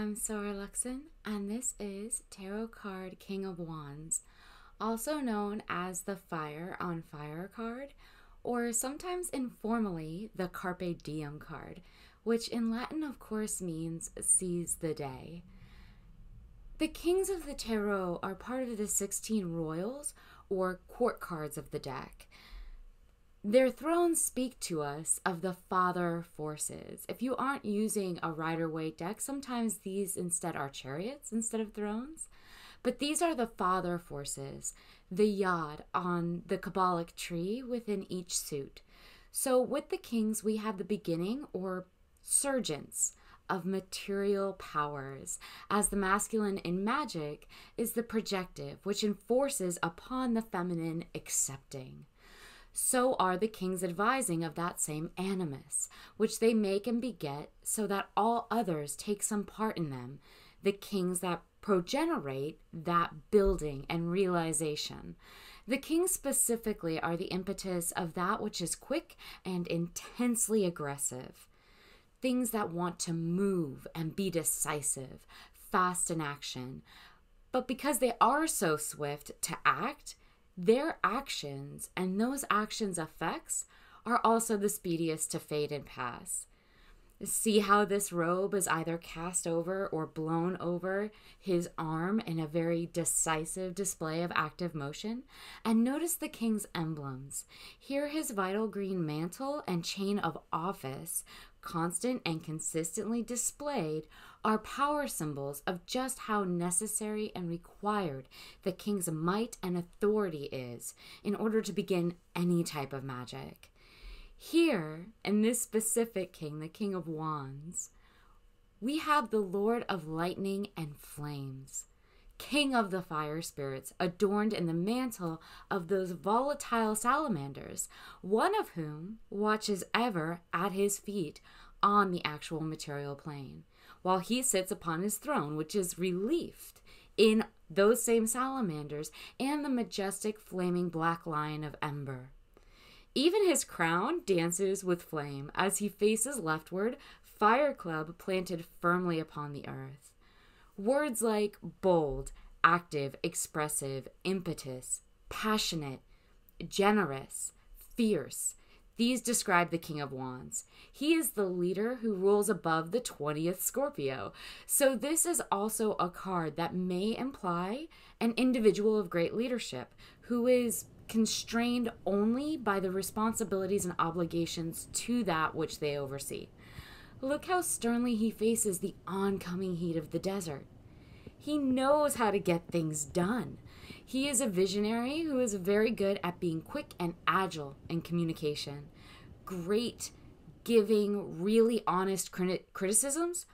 I'm Sora Luxon, and this is Tarot Card King of Wands, also known as the Fire on Fire card, or sometimes informally the Carpe Diem card, which in Latin, of course, means seize the day. The kings of the tarot are part of the 16 royals, or court cards of the deck. Their thrones speak to us of the father forces. If you aren't using a rider weight deck, sometimes these instead are chariots instead of thrones. But these are the father forces, the yod on the Kabbalic tree within each suit. So with the kings, we have the beginning or surgence of material powers, as the masculine in magic is the projective, which enforces upon the feminine accepting so are the king's advising of that same animus, which they make and beget, so that all others take some part in them, the kings that progenerate that building and realization. The kings specifically are the impetus of that which is quick and intensely aggressive. Things that want to move and be decisive, fast in action. But because they are so swift to act, their actions and those actions' effects are also the speediest to fade and pass. See how this robe is either cast over or blown over his arm in a very decisive display of active motion? And notice the king's emblems. Here, his vital green mantle and chain of office, constant and consistently displayed, are power symbols of just how necessary and required the king's might and authority is in order to begin any type of magic. Here, in this specific king, the King of Wands, we have the Lord of Lightning and Flames, King of the Fire Spirits, adorned in the mantle of those volatile salamanders, one of whom watches ever at his feet on the actual material plane while he sits upon his throne, which is relieved in those same salamanders and the majestic flaming black lion of ember. Even his crown dances with flame as he faces leftward, fire club planted firmly upon the earth. Words like bold, active, expressive, impetus, passionate, generous, fierce, these describe the King of Wands. He is the leader who rules above the 20th Scorpio. So, this is also a card that may imply an individual of great leadership who is constrained only by the responsibilities and obligations to that which they oversee. Look how sternly he faces the oncoming heat of the desert. He knows how to get things done. He is a visionary who is very good at being quick and agile in communication. Great giving really honest criticisms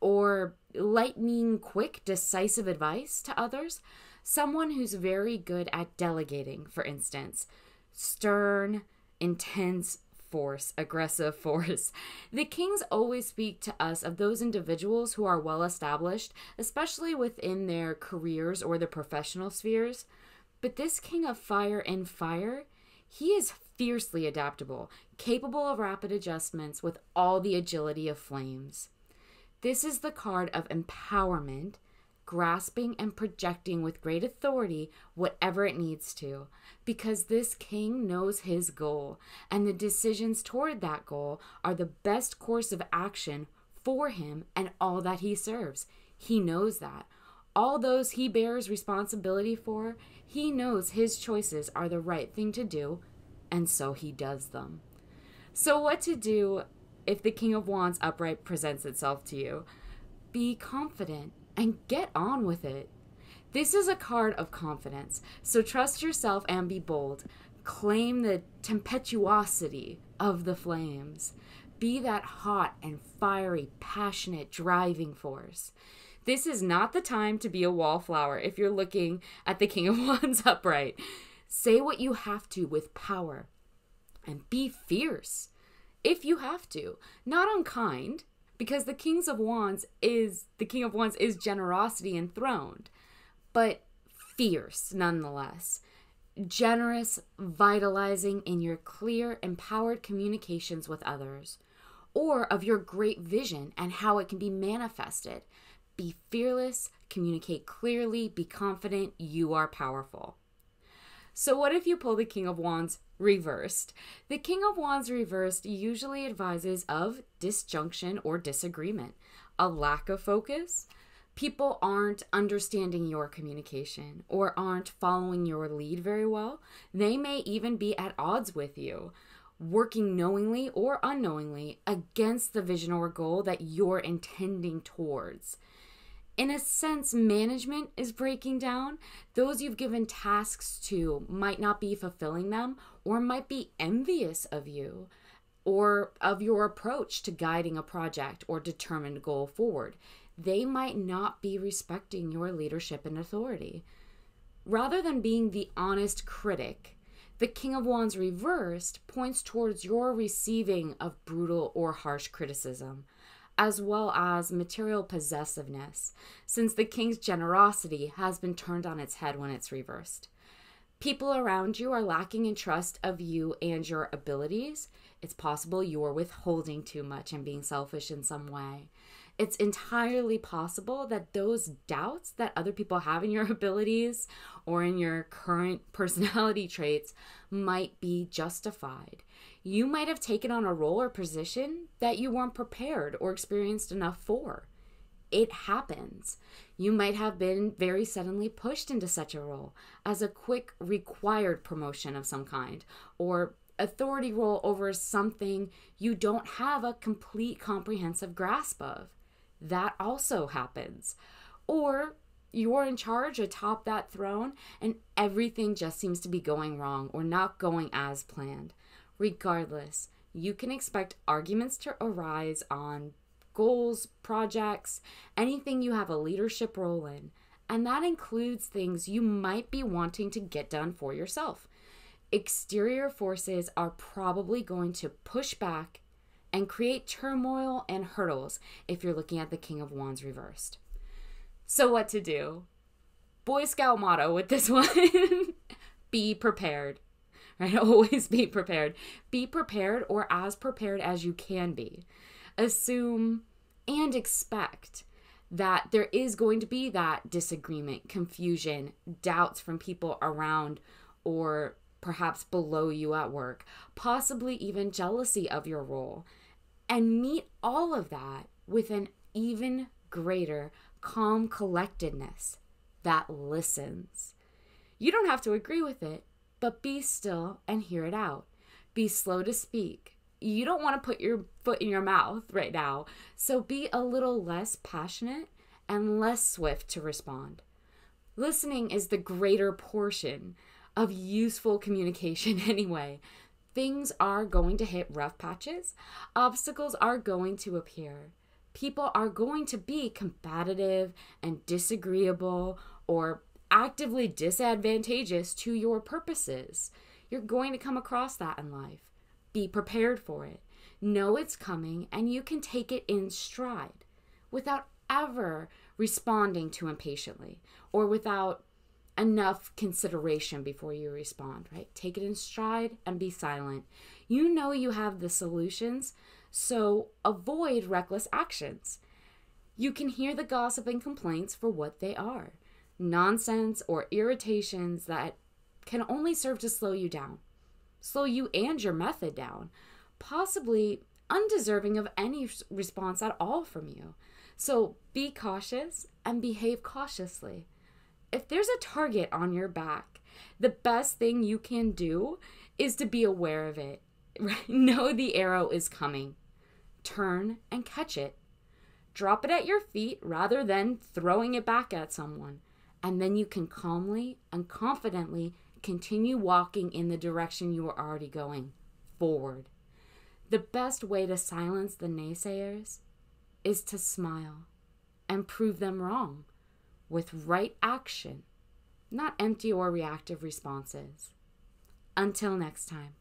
or lightning quick decisive advice to others. Someone who's very good at delegating, for instance. Stern, intense, force, aggressive force. The kings always speak to us of those individuals who are well established, especially within their careers or the professional spheres. But this king of fire and fire, he is fiercely adaptable, capable of rapid adjustments with all the agility of flames. This is the card of empowerment grasping and projecting with great authority whatever it needs to, because this king knows his goal, and the decisions toward that goal are the best course of action for him and all that he serves. He knows that. All those he bears responsibility for, he knows his choices are the right thing to do, and so he does them. So, what to do if the King of Wands upright presents itself to you? Be confident and get on with it. This is a card of confidence, so trust yourself and be bold. Claim the tempestuosity of the flames. Be that hot and fiery, passionate driving force. This is not the time to be a wallflower if you're looking at the King of Wands upright. Say what you have to with power and be fierce if you have to. Not unkind, because the Kings of Wands is the King of Wands is generosity enthroned, but fierce nonetheless. Generous, vitalizing in your clear, empowered communications with others, or of your great vision and how it can be manifested. Be fearless, communicate clearly, be confident, you are powerful. So what if you pull the King of Wands reversed? The King of Wands reversed usually advises of disjunction or disagreement, a lack of focus, people aren't understanding your communication or aren't following your lead very well. They may even be at odds with you, working knowingly or unknowingly against the vision or goal that you're intending towards in a sense, management is breaking down. Those you've given tasks to might not be fulfilling them or might be envious of you or of your approach to guiding a project or determined goal forward. They might not be respecting your leadership and authority. Rather than being the honest critic, the King of Wands reversed points towards your receiving of brutal or harsh criticism as well as material possessiveness, since the king's generosity has been turned on its head when it's reversed. People around you are lacking in trust of you and your abilities. It's possible you are withholding too much and being selfish in some way it's entirely possible that those doubts that other people have in your abilities or in your current personality traits might be justified. You might have taken on a role or position that you weren't prepared or experienced enough for. It happens. You might have been very suddenly pushed into such a role as a quick required promotion of some kind or authority role over something you don't have a complete comprehensive grasp of that also happens. Or you're in charge atop that throne and everything just seems to be going wrong or not going as planned. Regardless, you can expect arguments to arise on goals, projects, anything you have a leadership role in. And that includes things you might be wanting to get done for yourself. Exterior forces are probably going to push back and create turmoil and hurdles if you're looking at the King of Wands reversed. So, what to do? Boy Scout motto with this one be prepared, right? Always be prepared. Be prepared or as prepared as you can be. Assume and expect that there is going to be that disagreement, confusion, doubts from people around or perhaps below you at work, possibly even jealousy of your role, and meet all of that with an even greater calm collectedness that listens. You don't have to agree with it, but be still and hear it out. Be slow to speak. You don't want to put your foot in your mouth right now, so be a little less passionate and less swift to respond. Listening is the greater portion of useful communication anyway. Things are going to hit rough patches, obstacles are going to appear. People are going to be combative and disagreeable or actively disadvantageous to your purposes. You're going to come across that in life. Be prepared for it. Know it's coming and you can take it in stride without ever responding to impatiently or without enough consideration before you respond, right? Take it in stride and be silent. You know you have the solutions, so avoid reckless actions. You can hear the gossip and complaints for what they are nonsense or irritations that can only serve to slow you down, slow you and your method down, possibly undeserving of any response at all from you. So be cautious and behave cautiously if there's a target on your back, the best thing you can do is to be aware of it. Right? Know the arrow is coming. Turn and catch it. Drop it at your feet rather than throwing it back at someone. And then you can calmly and confidently continue walking in the direction you are already going forward. The best way to silence the naysayers is to smile and prove them wrong with right action, not empty or reactive responses. Until next time.